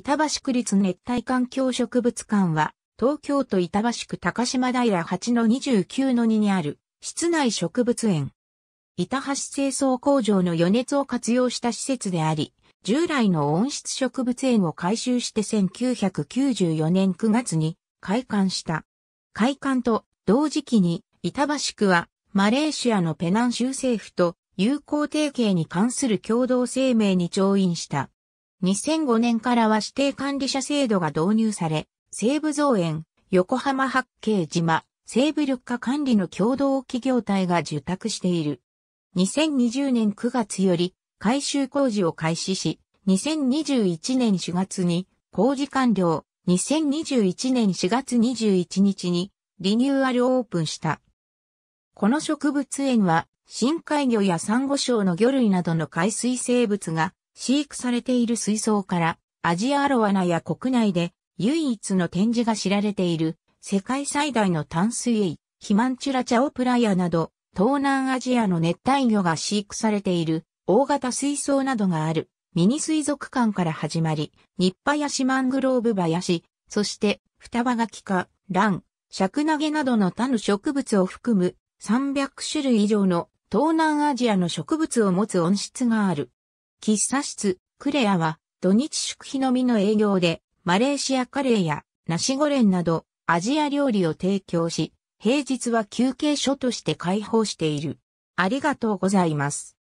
板橋区立熱帯環境植物館は、東京都板橋区高島平8-29-2にある室内植物園。板橋清掃工場の余熱を活用した施設であり、従来の温室植物園を改修して1994年9月に開館した。開館と同時期に板橋区はマレーシアのペナン州政府と友好提携に関する共同声明に調印した。2005年からは指定管理者制度が導入され、西部造園、横浜八景島、西部緑化管理の共同企業体が受託している。2020年9月より改修工事を開始し、2021年4月に工事完了、2021年4月21日にリニューアルオープンした。この植物園は深海魚やサンゴ礁の魚類などの海水生物が飼育されている水槽からアジアアロワナや国内で唯一の展示が知られている世界最大の淡水エイ、ヒマンチュラチャオプラヤなど東南アジアの熱帯魚が飼育されている大型水槽などがあるミニ水族館から始まり、ニッパヤシマングローブ林、そして双葉ガキラン、シャクナゲなどの他の植物を含む300種類以上の東南アジアの植物を持つ温室がある。喫茶室、クレアは、土日祝日のみの営業で、マレーシアカレーや、ナシゴレンなど、アジア料理を提供し、平日は休憩所として開放している。ありがとうございます。